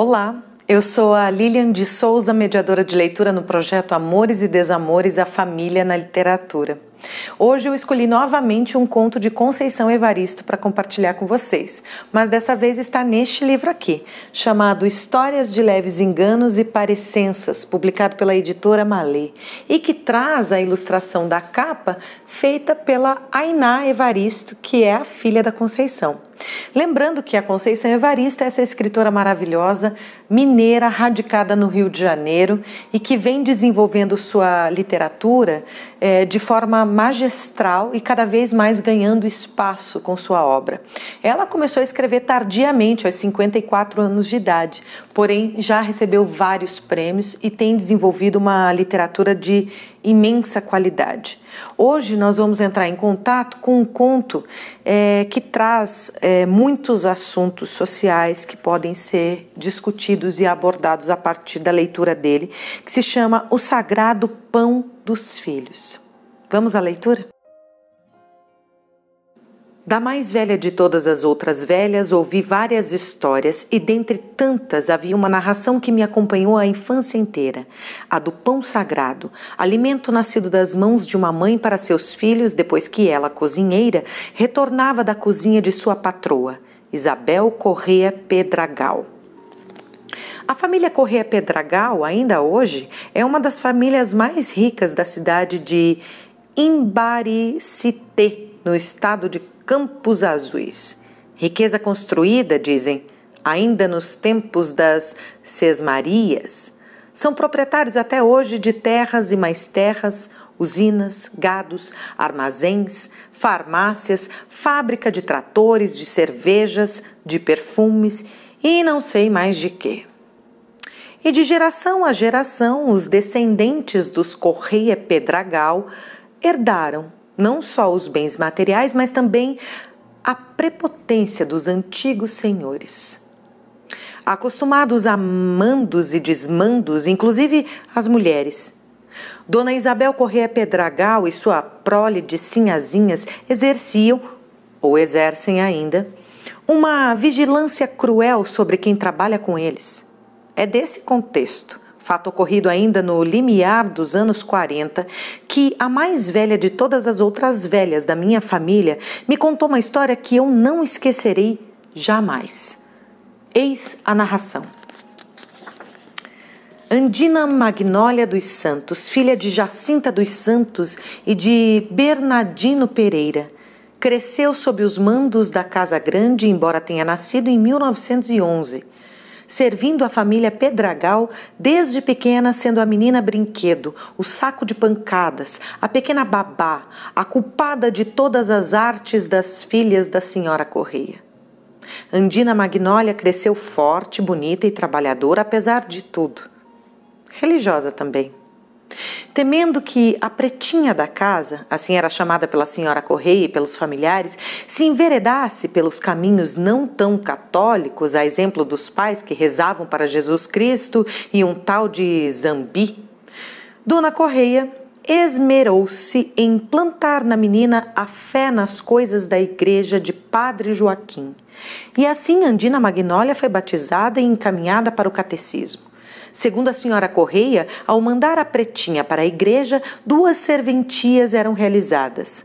Olá, eu sou a Lilian de Souza, mediadora de leitura no projeto Amores e Desamores, a Família na Literatura. Hoje eu escolhi novamente um conto de Conceição Evaristo para compartilhar com vocês, mas dessa vez está neste livro aqui, chamado Histórias de Leves Enganos e Parecenças, publicado pela editora Malê, e que traz a ilustração da capa feita pela Ainá Evaristo, que é a filha da Conceição. Lembrando que a Conceição Evaristo é essa escritora maravilhosa, mineira, radicada no Rio de Janeiro e que vem desenvolvendo sua literatura é, de forma magistral e cada vez mais ganhando espaço com sua obra. Ela começou a escrever tardiamente, aos 54 anos de idade, porém já recebeu vários prêmios e tem desenvolvido uma literatura de imensa qualidade. Hoje nós vamos entrar em contato com um conto é, que traz é, muitos assuntos sociais que podem ser discutidos e abordados a partir da leitura dele, que se chama O Sagrado Pão dos Filhos. Vamos à leitura? Da mais velha de todas as outras velhas, ouvi várias histórias e dentre tantas havia uma narração que me acompanhou a infância inteira, a do pão sagrado, alimento nascido das mãos de uma mãe para seus filhos depois que ela, cozinheira, retornava da cozinha de sua patroa, Isabel Correa Pedragal. A família Correa Pedragal, ainda hoje, é uma das famílias mais ricas da cidade de Imbaricité, no estado de Campos Azuis. Riqueza construída, dizem, ainda nos tempos das Sesmarias. São proprietários até hoje de terras e mais terras, usinas, gados, armazéns, farmácias, fábrica de tratores, de cervejas, de perfumes e não sei mais de quê. E de geração a geração, os descendentes dos Correia Pedragal herdaram não só os bens materiais, mas também a prepotência dos antigos senhores. Acostumados a mandos e desmandos, inclusive as mulheres. Dona Isabel Correia Pedragal e sua prole de sinhazinhas exerciam, ou exercem ainda, uma vigilância cruel sobre quem trabalha com eles. É desse contexto fato ocorrido ainda no limiar dos anos 40, que a mais velha de todas as outras velhas da minha família me contou uma história que eu não esquecerei jamais. Eis a narração. Andina Magnólia dos Santos, filha de Jacinta dos Santos e de Bernardino Pereira, cresceu sob os mandos da Casa Grande, embora tenha nascido em 1911 servindo a família Pedragal desde pequena, sendo a menina brinquedo, o saco de pancadas, a pequena babá, a culpada de todas as artes das filhas da senhora Correia. Andina Magnólia cresceu forte, bonita e trabalhadora, apesar de tudo. Religiosa também temendo que a pretinha da casa, assim era chamada pela senhora Correia e pelos familiares, se enveredasse pelos caminhos não tão católicos, a exemplo dos pais que rezavam para Jesus Cristo e um tal de Zambi, Dona Correia esmerou-se em plantar na menina a fé nas coisas da igreja de Padre Joaquim. E assim Andina Magnólia foi batizada e encaminhada para o catecismo. Segundo a senhora Correia, ao mandar a pretinha para a igreja, duas serventias eram realizadas.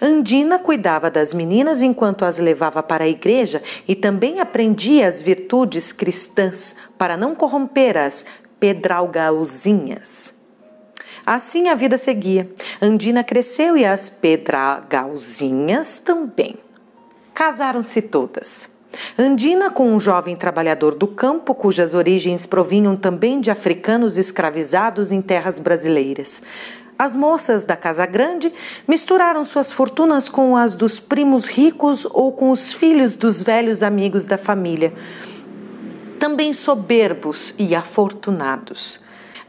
Andina cuidava das meninas enquanto as levava para a igreja e também aprendia as virtudes cristãs para não corromper as pedralgauzinhas. Assim a vida seguia. Andina cresceu e as pedralgauzinhas também. Casaram-se todas. Andina com um jovem trabalhador do campo cujas origens provinham também de africanos escravizados em terras brasileiras. As moças da Casa Grande misturaram suas fortunas com as dos primos ricos ou com os filhos dos velhos amigos da família. Também soberbos e afortunados.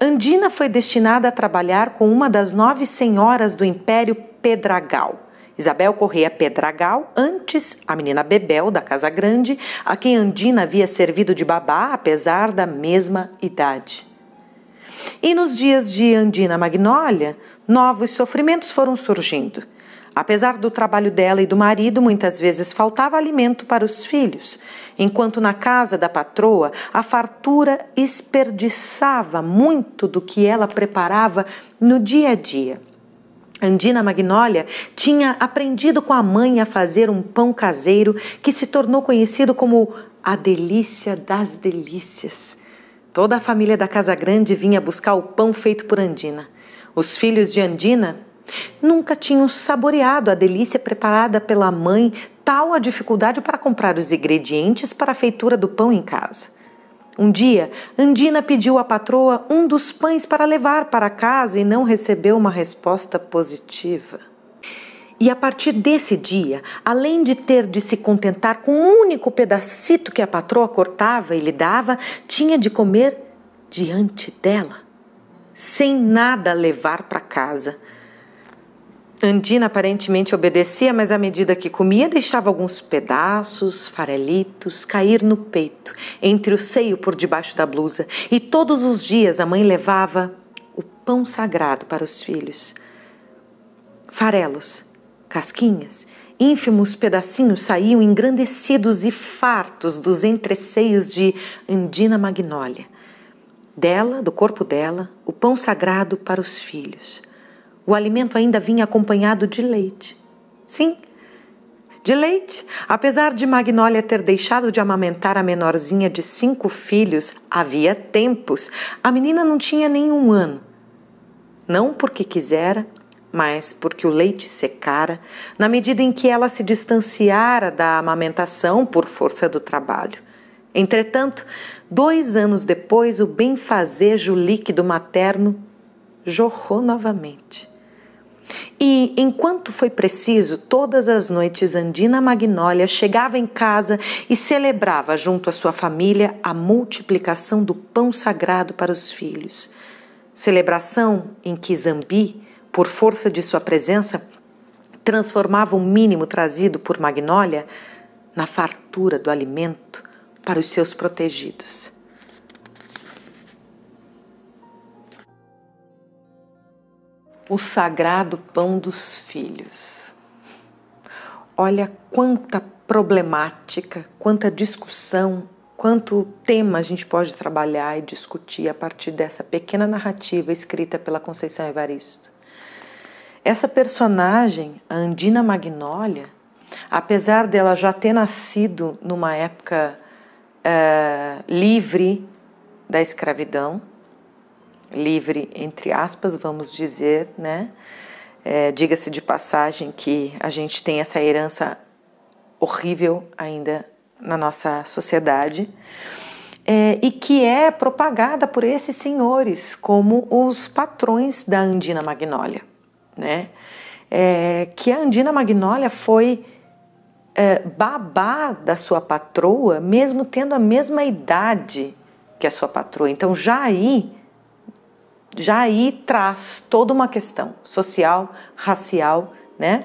Andina foi destinada a trabalhar com uma das nove senhoras do Império Pedragal. Isabel Correia Pedragal, antes a menina Bebel da Casa Grande, a quem Andina havia servido de babá apesar da mesma idade. E nos dias de Andina Magnólia, novos sofrimentos foram surgindo. Apesar do trabalho dela e do marido, muitas vezes faltava alimento para os filhos, enquanto na casa da patroa a fartura esperdiçava muito do que ela preparava no dia a dia. Andina Magnólia tinha aprendido com a mãe a fazer um pão caseiro que se tornou conhecido como a delícia das delícias. Toda a família da Casa Grande vinha buscar o pão feito por Andina. Os filhos de Andina nunca tinham saboreado a delícia preparada pela mãe, tal a dificuldade para comprar os ingredientes para a feitura do pão em casa. Um dia, Andina pediu à patroa um dos pães para levar para casa e não recebeu uma resposta positiva. E a partir desse dia, além de ter de se contentar com um único pedacito que a patroa cortava e lhe dava, tinha de comer diante dela, sem nada levar para casa. Andina aparentemente obedecia, mas à medida que comia, deixava alguns pedaços, farelitos, cair no peito, entre o seio por debaixo da blusa. E todos os dias a mãe levava o pão sagrado para os filhos. Farelos, casquinhas, ínfimos pedacinhos saíam engrandecidos e fartos dos entreceios de Andina Magnólia. Dela, do corpo dela, o pão sagrado para os filhos. O alimento ainda vinha acompanhado de leite. Sim, de leite. Apesar de Magnólia ter deixado de amamentar a menorzinha de cinco filhos havia tempos, a menina não tinha nenhum ano. Não porque quisera, mas porque o leite secara na medida em que ela se distanciara da amamentação por força do trabalho. Entretanto, dois anos depois, o benfazejo líquido materno jorrou novamente. E, enquanto foi preciso, todas as noites Andina Magnólia chegava em casa e celebrava junto à sua família a multiplicação do pão sagrado para os filhos. Celebração em que Zambi, por força de sua presença, transformava o mínimo trazido por Magnólia na fartura do alimento para os seus protegidos. o sagrado pão dos filhos. Olha quanta problemática, quanta discussão, quanto tema a gente pode trabalhar e discutir a partir dessa pequena narrativa escrita pela Conceição Evaristo. Essa personagem, a Andina Magnólia, apesar dela já ter nascido numa época eh, livre da escravidão, livre, entre aspas, vamos dizer, né? É, Diga-se de passagem que a gente tem essa herança horrível ainda na nossa sociedade. É, e que é propagada por esses senhores como os patrões da Andina Magnólia, né? É, que a Andina Magnólia foi é, babá da sua patroa, mesmo tendo a mesma idade que a sua patroa. Então já aí já aí traz toda uma questão social, racial, né?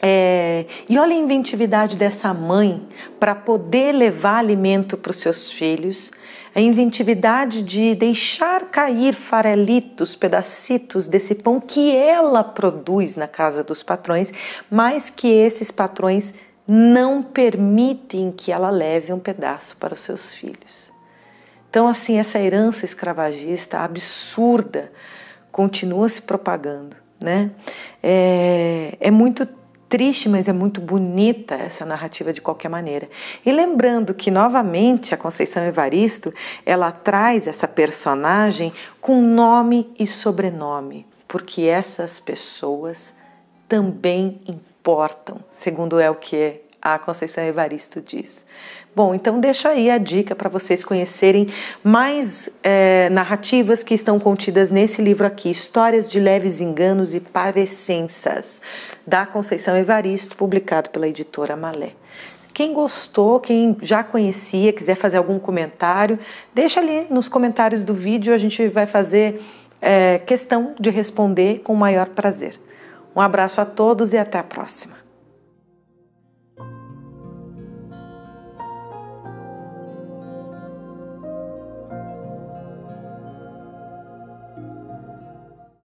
É, e olha a inventividade dessa mãe para poder levar alimento para os seus filhos, a inventividade de deixar cair farelitos, pedacitos desse pão que ela produz na casa dos patrões, mas que esses patrões não permitem que ela leve um pedaço para os seus filhos. Então, assim, essa herança escravagista absurda continua se propagando, né? É, é muito triste, mas é muito bonita essa narrativa de qualquer maneira. E lembrando que novamente a Conceição Evaristo, ela traz essa personagem com nome e sobrenome, porque essas pessoas também importam, segundo é o que a Conceição Evaristo diz. Bom, então deixa aí a dica para vocês conhecerem mais é, narrativas que estão contidas nesse livro aqui, Histórias de Leves Enganos e Parecenças, da Conceição Evaristo, publicado pela editora Malé. Quem gostou, quem já conhecia, quiser fazer algum comentário, deixa ali nos comentários do vídeo, a gente vai fazer é, questão de responder com o maior prazer. Um abraço a todos e até a próxima.